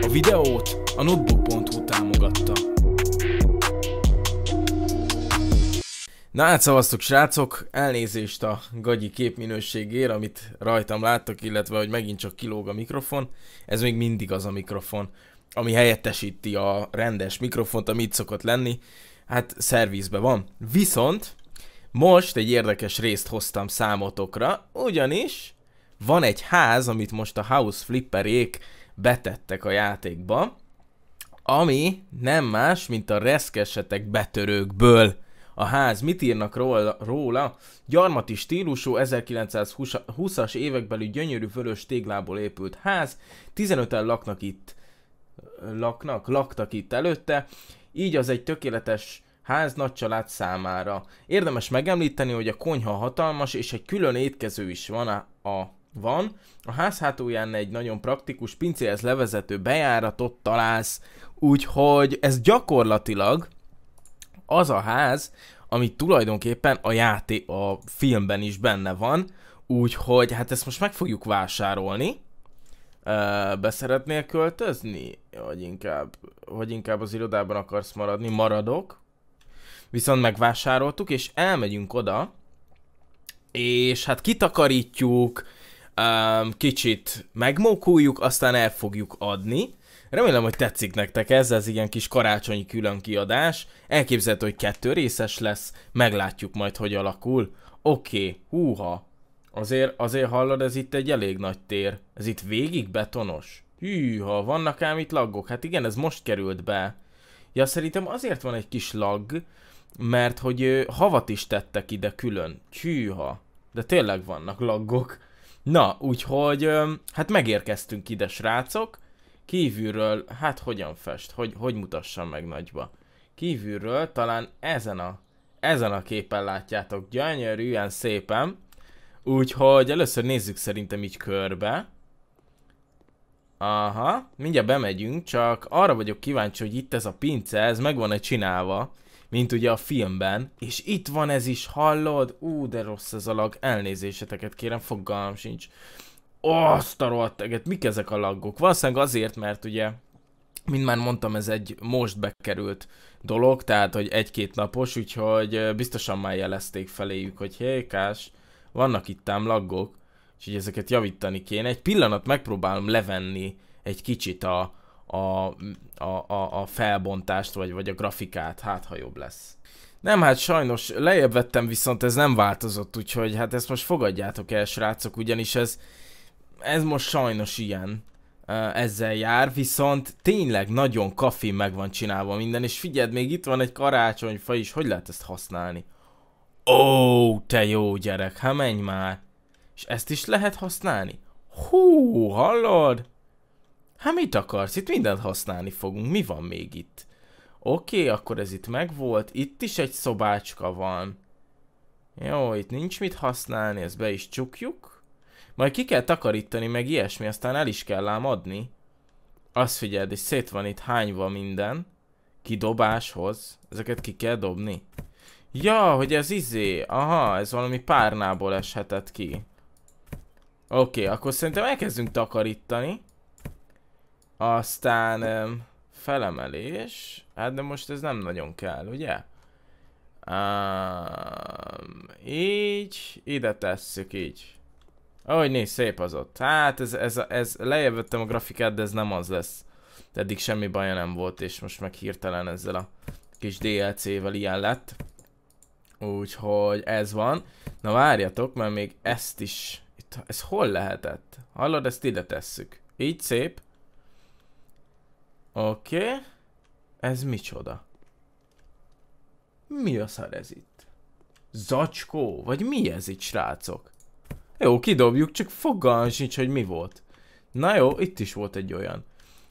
A videót a notebook.hu támogatta. Na hát szavaztok srácok, elnézést a gagyi képminőségért, amit rajtam láttak, illetve hogy megint csak kilóg a mikrofon. Ez még mindig az a mikrofon, ami helyettesíti a rendes mikrofont, ami itt szokott lenni. Hát szervizbe van. Viszont most egy érdekes részt hoztam számotokra, ugyanis van egy ház, amit most a House Flipperék betettek a játékba, ami nem más, mint a reszkesetek betörőkből. A ház mit írnak róla? róla? Gyarmati stílusú, 1920-as évekbeli gyönyörű vörös téglából épült ház, 15-en laknak itt, laknak, laktak itt előtte, így az egy tökéletes ház nagy család számára. Érdemes megemlíteni, hogy a konyha hatalmas, és egy külön étkező is van a, a van. A ház hátulján egy nagyon praktikus pincéhez levezető bejáratot találsz, úgyhogy ez gyakorlatilag az a ház, ami tulajdonképpen a játé a filmben is benne van, úgyhogy hát ezt most meg fogjuk vásárolni. beszeretnél költözni? Vagy inkább, vagy inkább az irodában akarsz maradni? Maradok. Viszont megvásároltuk, és elmegyünk oda, és hát kitakarítjuk, um, kicsit megmókuljuk, aztán el fogjuk adni. Remélem, hogy tetszik nektek ez, ez ilyen kis karácsonyi külön kiadás. Elképzelhető, hogy kettő részes lesz, meglátjuk majd, hogy alakul. Oké, okay. húha. Azért, azért hallod, ez itt egy elég nagy tér. Ez itt végig betonos. Hűha, vannak ám itt laggok. Hát igen, ez most került be. Ja, szerintem azért van egy kis lag, mert hogy ő havat is tettek ide külön. Hűha. De tényleg vannak laggok. Na, úgyhogy hát megérkeztünk ide, srácok. Kívülről, hát hogyan fest, hogy, hogy mutassam meg nagyba. Kívülről talán ezen a, ezen a képen látjátok gyönyörűen szépen. Úgyhogy először nézzük szerintem így körbe. Aha, mindjárt bemegyünk, csak arra vagyok kíváncsi, hogy itt ez a pince, ez meg van-e csinálva mint ugye a filmben. És itt van ez is, hallod? Ú, de rossz ez a lag, elnézéseteket kérem, fogalmam sincs. Azt a rohadt mik ezek a laggok? Valószínűleg azért, mert ugye mint már mondtam, ez egy most bekerült dolog, tehát hogy egy-két napos, úgyhogy biztosan már jelezték feléjük, hogy hé, Kás, vannak itt ám laggok, így ezeket javítani kéne. Egy pillanat megpróbálom levenni egy kicsit a, a, a, a, a felbontást, vagy, vagy a grafikát, hát ha jobb lesz. Nem, hát sajnos lejjebb vettem, viszont ez nem változott, úgyhogy hát ezt most fogadjátok el, srácok, ugyanis ez, ez most sajnos ilyen ezzel jár, viszont tényleg nagyon kaffi meg van csinálva minden, és figyeld, még itt van egy karácsonyfa is, hogy lehet ezt használni? Ó, te jó gyerek, ha hát menj már! És ezt is lehet használni? Hú, hallod? Hát mit akarsz? Itt mindent használni fogunk. Mi van még itt? Oké, okay, akkor ez itt megvolt. Itt is egy szobácska van. Jó, itt nincs mit használni, ezt be is csukjuk. Majd ki kell takarítani, meg ilyesmi, aztán el is kell ám adni. Azt figyeld, és szét van itt hányva minden. Kidobáshoz. Ezeket ki kell dobni. Ja, hogy ez izé. Aha, ez valami párnából eshetett ki. Oké, okay, akkor szerintem elkezdünk takarítani. Aztán felemelés. Hát de most ez nem nagyon kell, ugye? Um, így, ide tesszük így. Ahogy néz, szép az ott. Hát ez, ez, ez lejjebb vettem a grafikát, de ez nem az lesz. Eddig semmi baja nem volt, és most meg hirtelen ezzel a kis DLC-vel ilyen lett. Úgyhogy ez van. Na várjatok, mert még ezt is... Itt, ez hol lehetett? Hallod, ezt ide tesszük. Így szép. Oké. Okay. Ez micsoda? Mi a szar ez itt? Zacskó? Vagy mi ez itt, srácok? Jó, kidobjuk, csak fogalmam sincs, hogy mi volt. Na jó, itt is volt egy olyan.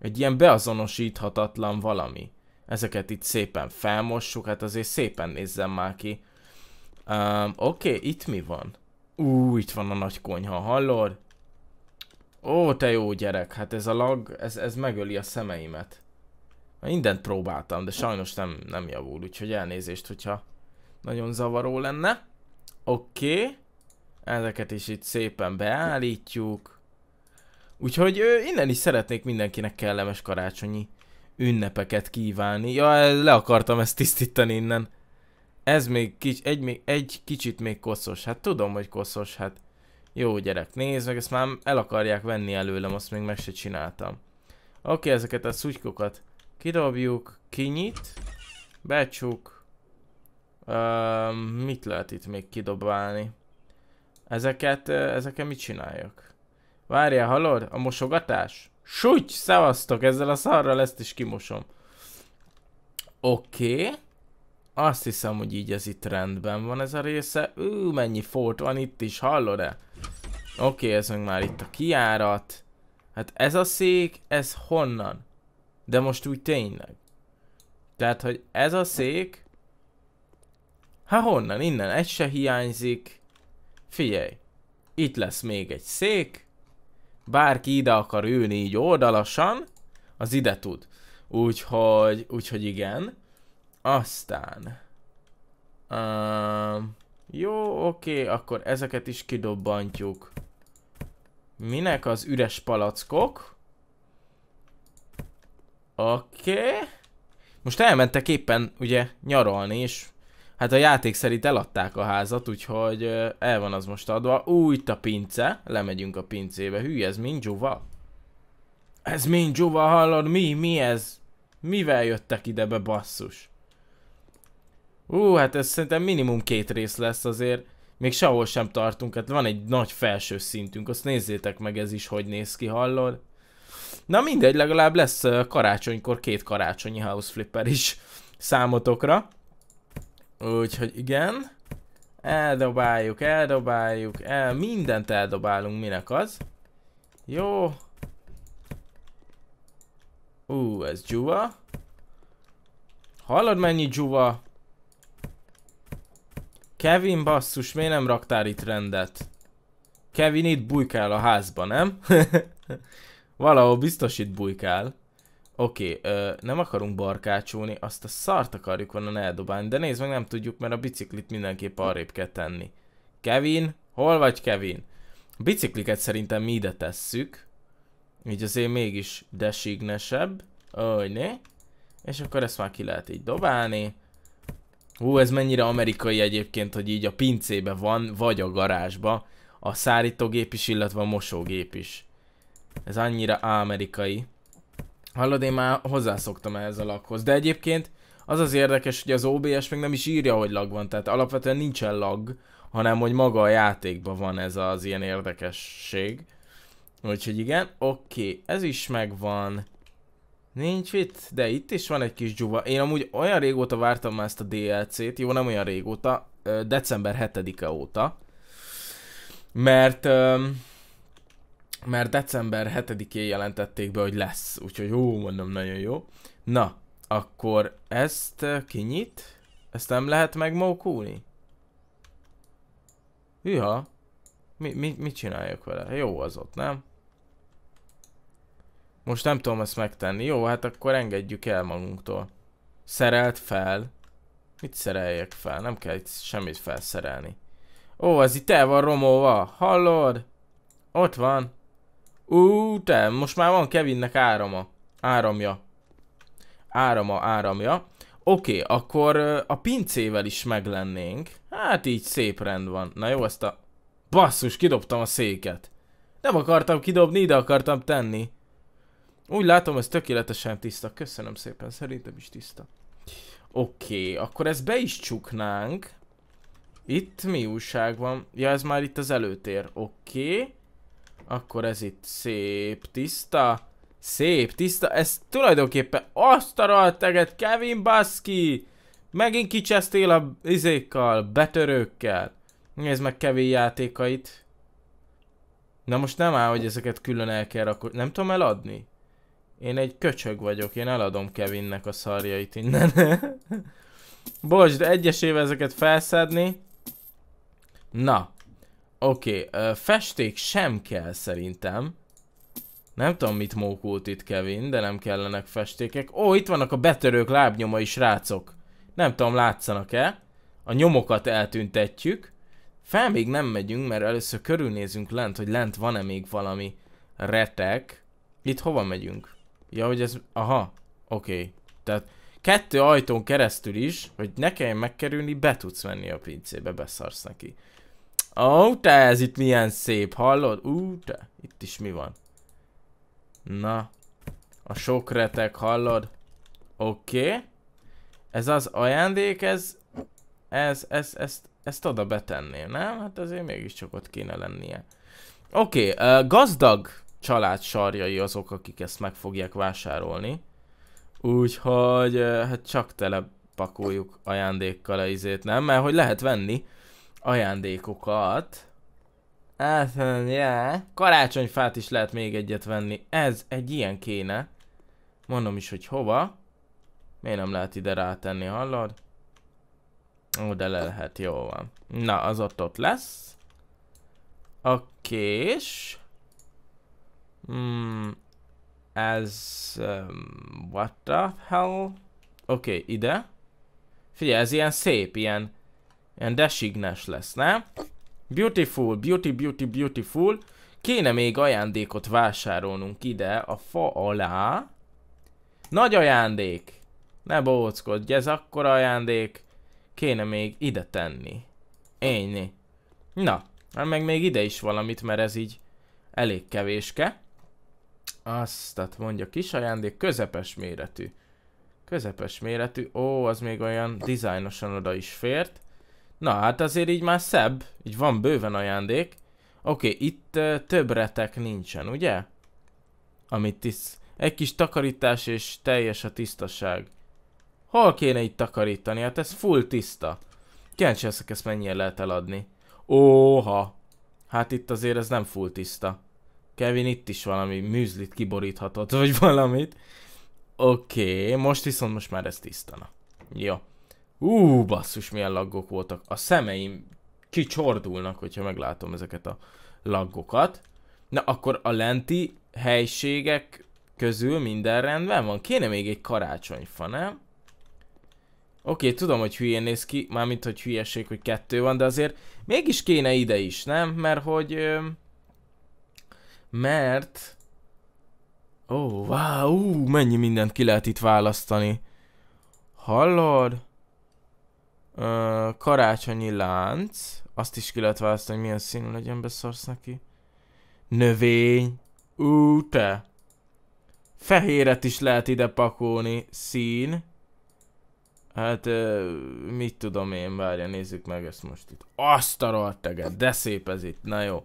Egy ilyen beazonosíthatatlan valami. Ezeket itt szépen felmossuk, hát azért szépen nézzem már ki. Um, Oké, okay, itt mi van? Ú, itt van a nagy konyha, hallod? Ó, te jó gyerek, hát ez a lag, ez, ez megöli a szemeimet. Mindent próbáltam, de sajnos nem, nem javul, úgyhogy elnézést, hogyha nagyon zavaró lenne. Oké. Okay. Ezeket is itt szépen beállítjuk. Úgyhogy ö, innen is szeretnék mindenkinek kellemes karácsonyi ünnepeket kívánni. Ja, le akartam ezt tisztítani innen. Ez még kics, egy, még, egy kicsit még koszos. Hát tudom, hogy koszos, hát jó gyerek, nézd meg, ezt már el akarják venni előlem, azt még meg se csináltam. Oké, okay, ezeket a szutykokat kidobjuk, kinyit, becsuk. Uh, mit lehet itt még kidobálni? Ezeket, ezeket mit csináljak? Várjál, hallod? A mosogatás? Súgy, szevasztok, ezzel a szarral ezt is kimosom. Oké. Okay. Azt hiszem, hogy így ez itt rendben van ez a része. Ú, mennyi fort van itt is, hallod-e? Oké, okay, ez meg már itt a kiárat. Hát ez a szék, ez honnan? De most úgy tényleg. Tehát, hogy ez a szék... ha hát honnan? Innen egy se hiányzik. Figyelj. Itt lesz még egy szék. Bárki ide akar ülni így oldalasan, az ide tud. Úgyhogy, úgyhogy igen. Aztán... Um, jó, oké, okay, akkor ezeket is kidobbantjuk. Minek az üres palackok? Oké. Okay. Most elmentek éppen, ugye, nyaralni, és hát a játék szerint eladták a házat, úgyhogy el van az most adva. Új a pince, lemegyünk a pincébe. Hű, ez mind dzsuva? Ez mind dzsuva, hallod? Mi? Mi ez? Mivel jöttek ide be, basszus? Ú, hát ez szerintem minimum két rész lesz azért. Még sehol sem tartunk, hát van egy nagy felső szintünk, azt nézzétek meg ez is, hogy néz ki, hallod? Na mindegy, legalább lesz karácsonykor két karácsonyi house flipper is számotokra. Úgyhogy igen. Eldobáljuk, eldobáljuk, el... mindent eldobálunk, minek az. Jó. Ú, ez dzsúva. Hallod mennyi dzsúva? Kevin basszus, miért nem raktál itt rendet? Kevin itt bujkál a házba, nem? Valahol biztos itt bujkál. Oké, okay, nem akarunk barkácsolni, azt a szart akarjuk volna eldobálni, de nézd meg, nem tudjuk, mert a biciklit mindenképp arrébb kell tenni. Kevin, hol vagy Kevin? A bicikliket szerintem mi ide tesszük. Így azért mégis designesebb. Öjné. És akkor ezt már ki lehet így dobálni. Hú, ez mennyire amerikai egyébként, hogy így a pincébe van, vagy a garázsba. A szárítógép is, illetve a mosógép is. Ez annyira amerikai. Hallod, én már hozzászoktam ehhez a laghoz. De egyébként az az érdekes, hogy az OBS még nem is írja, hogy lag van. Tehát alapvetően nincsen lag, hanem hogy maga a játékban van ez az ilyen érdekesség. Úgyhogy igen, oké, okay, ez is megvan. Nincs itt, de itt is van egy kis dzsuva. Én amúgy olyan régóta vártam már ezt a DLC-t, jó nem olyan régóta, december 7-e óta. Mert, mert december 7-én jelentették be, hogy lesz. Úgyhogy jó, mondom, nagyon jó. Na, akkor ezt kinyit. Ezt nem lehet megmókulni? Hűha. Mi, mi, mit csináljak vele? Jó az ott, nem? Most nem tudom ezt megtenni. Jó, hát akkor engedjük el magunktól. Szerelt fel. Mit szereljek fel? Nem kell itt semmit felszerelni. Ó, az itt el van romolva. Hallod? Ott van. Ú, te, most már van Kevinnek árama. Áramja. Árama, áramja. Oké, okay, akkor a pincével is meglennénk. Hát így szép rend van. Na jó, ezt a... Basszus, kidobtam a széket. Nem akartam kidobni, ide akartam tenni. Úgy látom, ez tökéletesen tiszta. Köszönöm szépen, szerintem is tiszta. Oké, okay, akkor ezt be is csuknánk. Itt mi újság van? Ja, ez már itt az előtér. Oké. Okay. Akkor ez itt szép, tiszta. Szép, tiszta. Ez tulajdonképpen azt a teget, Kevin Baszki! Megint kicsesztél a izékkal, betörőkkel. Nézd meg Kevin játékait. Na most nem áll, hogy ezeket külön el kell rakni. Nem tudom eladni. Én egy köcsög vagyok, én eladom Kevinnek a szarjait innen. Bocs, de egyesével ezeket felszedni. Na. Oké, okay, festék sem kell szerintem. Nem tudom, mit mókult itt Kevin, de nem kellenek festékek. Ó, itt vannak a betörők lábnyoma is rácok. Nem tudom, látszanak-e. A nyomokat eltüntetjük. Fel még nem megyünk, mert először körülnézünk lent, hogy lent van-e még valami retek. Itt hova megyünk? Ja, hogy ez... Aha. Oké. Okay. Tehát kettő ajtón keresztül is, hogy ne kelljen megkerülni, be tudsz menni a pincébe, beszarsz neki. Ó, oh, te ez itt milyen szép, hallod? Ú, uh, te, itt is mi van? Na, a sok retek, hallod? Oké. Okay. Ez az ajándék, ez... Ez, ez, ezt, ezt oda betenném, nem? Hát azért mégiscsak ott kéne lennie. Oké, okay, uh, gazdag család sarjai azok, akik ezt meg fogják vásárolni. Úgyhogy hát csak tele pakoljuk ajándékkal a izét, nem? Mert hogy lehet venni ajándékokat. Hát, yeah. Karácsonyfát is lehet még egyet venni. Ez egy ilyen kéne. Mondom is, hogy hova. Miért nem lehet ide rátenni, hallod? Ó, de le lehet, jó van. Na, az ott ott lesz. A kés. Hmm, ez... Um, what the hell? Oké, okay, ide. Figyelj, ez ilyen szép, ilyen... Ilyen designes lesz, nem? Beautiful, beauty, beauty, beautiful. Kéne még ajándékot vásárolnunk ide a fa alá. Nagy ajándék! Ne bóckodj, ez akkora ajándék. Kéne még ide tenni. Ényi. Na, hát meg még ide is valamit, mert ez így elég kevéske. Azt, tehát mondja, kis ajándék, közepes méretű. Közepes méretű, ó, az még olyan dizájnosan oda is fért. Na, hát azért így már szebb, így van bőven ajándék. Oké, okay, itt uh, több retek nincsen, ugye? Amit tisz... egy kis takarítás és teljes a tisztaság. Hol kéne itt takarítani? Hát ez full tiszta. Kíváncsi ezt mennyire lehet eladni. Óha! Hát itt azért ez nem full tiszta. Kevin itt is valami műzlit kiboríthatott, vagy valamit. Oké, okay, most viszont most már ez tisztana. Jó. Ú, basszus, milyen laggok voltak. A szemeim kicsordulnak, hogyha meglátom ezeket a laggokat. Na, akkor a lenti helységek közül minden rendben van. Kéne még egy karácsonyfa, nem? Oké, okay, tudom, hogy hülyén néz ki, mármint, hogy hülyeség, hogy kettő van, de azért mégis kéne ide is, nem? Mert hogy... Ö mert... Ó, oh, wow, uh, mennyi mindent ki lehet itt választani. Hallod? uh, karácsonyi lánc. Azt is ki lehet választani, hogy milyen színű legyen, beszarsz neki. Növény. Ú, uh, te. Fehéret is lehet ide pakolni. Szín. Hát, uh, mit tudom én, várja, nézzük meg ezt most itt. Azt a teged, de szép ez itt, na jó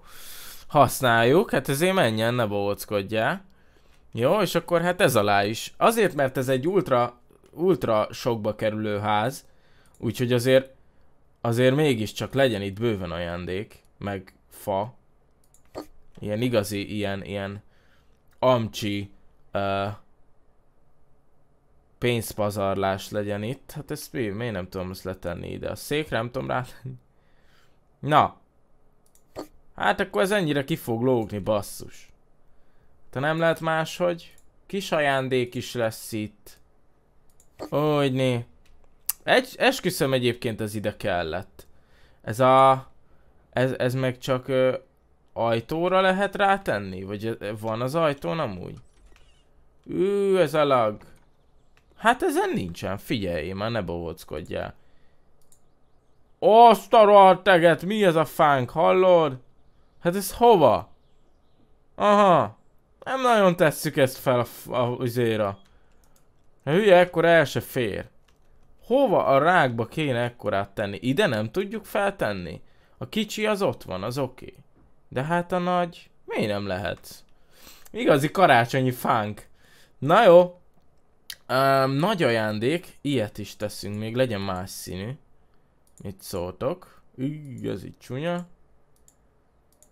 használjuk, hát ezért menjen, ne bóckodjál. Jó, és akkor hát ez alá is. Azért, mert ez egy ultra, ultra sokba kerülő ház, úgyhogy azért, azért mégiscsak legyen itt bőven ajándék, meg fa. Ilyen igazi, ilyen, ilyen amcsi uh, pénzpazarlás legyen itt. Hát ezt mi, miért nem tudom ezt letenni ide? A székre nem tudom rátenni. Na, Hát akkor ez ennyire ki fog lógni, basszus. Te nem lehet máshogy? Kis ajándék is lesz itt. Úgy né. Egy, esküszöm egyébként ez ide kellett. Ez a... Ez, ez meg csak ö, ajtóra lehet rátenni? Vagy e, e, van az ajtón amúgy? Ő ez a lag. Hát ezen nincsen, figyelj, már ne bovockodjál. Azt a teget, mi ez a fánk, hallod? Hát ez hova? Aha. Nem nagyon tesszük ezt fel a, a üzéra. Ha hülye, ekkor el se fér. Hova a rákba kéne ekkorát tenni? Ide nem tudjuk feltenni? A kicsi az ott van, az oké. Okay. De hát a nagy... Mi nem lehet? Igazi karácsonyi fánk. Na jó. Um, nagy ajándék. Ilyet is teszünk még, legyen más színű. Mit szóltok? Ügy, ez így csúnya.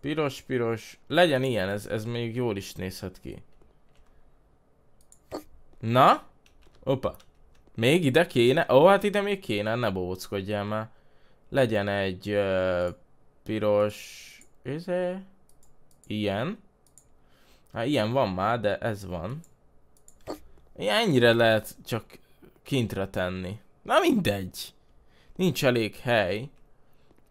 Piros, piros. Legyen ilyen, ez, ez még jól is nézhet ki. Na? Opa. Még ide kéne? Ó, hát ide még kéne, ne bóckodjál már. Legyen egy ö, piros... Izé? Ilyen. Hát ilyen van már, de ez van. Ilyen ennyire lehet csak kintre tenni. Na mindegy. Nincs elég hely.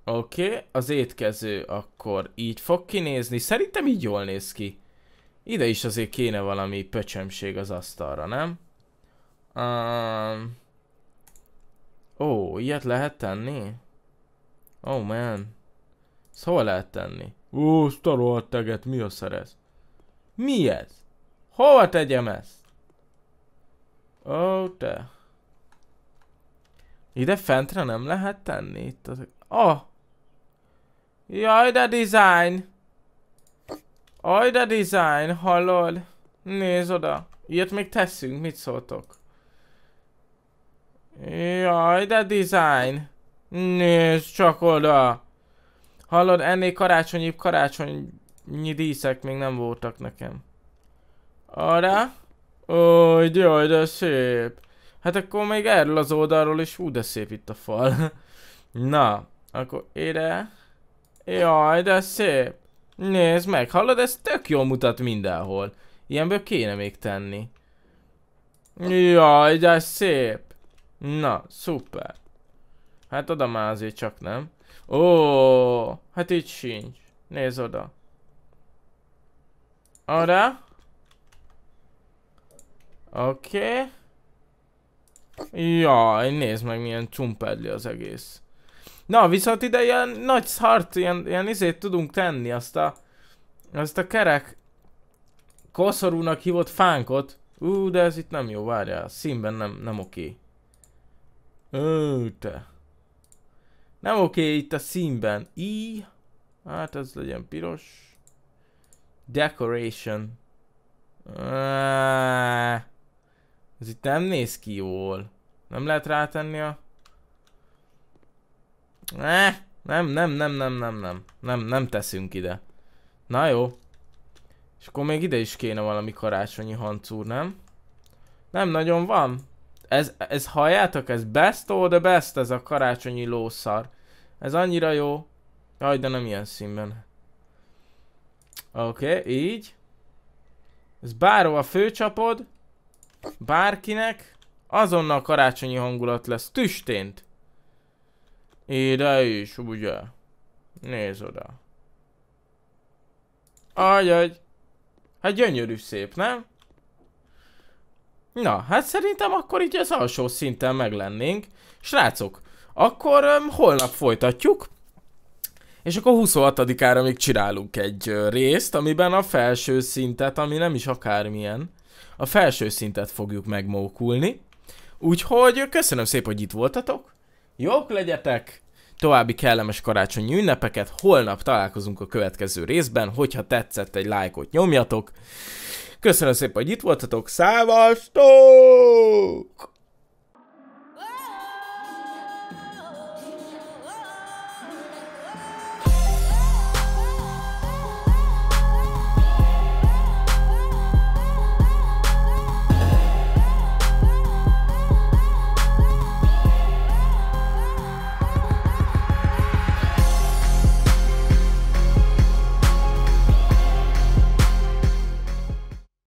Oké, okay, az étkező akkor így fog kinézni. Szerintem így jól néz ki. Ide is azért kéne valami pöcsömség az asztalra, nem? Um... Ó, ilyet lehet tenni? Oh man. Ezt hol lehet tenni? Ó, starolt teget, mi a szerez? Mi ez? Hova tegyem ezt? Ó, te. Ide fentre nem lehet tenni? Itt az... Ah! Jaj, de design! Aj, de design, hallod? Nézd oda. Ilyet még teszünk, mit szóltok? Jaj, de design. Nézd csak oda. Hallod, ennél karácsonyibb karácsonyi díszek még nem voltak nekem. Arra? Ó, jaj, de szép. Hát akkor még erről az oldalról is, ú, de szép itt a fal. Na, akkor ide. Jaj, de szép. Nézd meg, hallod? Ez tök jól mutat mindenhol. Ilyenből kéne még tenni. Jaj, de szép. Na, szuper. Hát oda már azért csak nem. Ó, hát így sincs. Nézd oda. Arra. Oké. Okay. Jaj, nézd meg milyen csumpedli az egész. Na, viszont ide ilyen nagy szart, ilyen, ilyen izét tudunk tenni, azt a, azt a kerek koszorúnak hívott fánkot. Ú, de ez itt nem jó, várjál, színben nem, nem oké. Ő, te. Nem oké itt a színben. I. Hát ez legyen piros. Decoration. Ez itt nem néz ki jól. Nem lehet rátenni a... Ne, nem, nem, nem, nem, nem, nem. Nem, nem teszünk ide. Na jó. És akkor még ide is kéne valami karácsonyi hancúr, nem? Nem nagyon van. Ez, ez halljátok? Ez best all the best ez a karácsonyi lószar. Ez annyira jó. Jaj, de nem ilyen színben. Oké, okay, így. Ez bárhova főcsapod. Bárkinek. Azonnal karácsonyi hangulat lesz. Tüstént. Ide is, ugye? Nézd oda. Ajaj. Hát gyönyörű szép, nem? Na, hát szerintem akkor így az alsó szinten meglennénk. Srácok, akkor um, holnap folytatjuk. És akkor 26-ára még csinálunk egy uh, részt, amiben a felső szintet, ami nem is akármilyen, a felső szintet fogjuk megmókulni. Úgyhogy köszönöm szépen, hogy itt voltatok. Jók legyetek! További kellemes karácsonyi ünnepeket, holnap találkozunk a következő részben, hogyha tetszett egy lájkot nyomjatok. Köszönöm szépen, hogy itt voltatok, szávastok!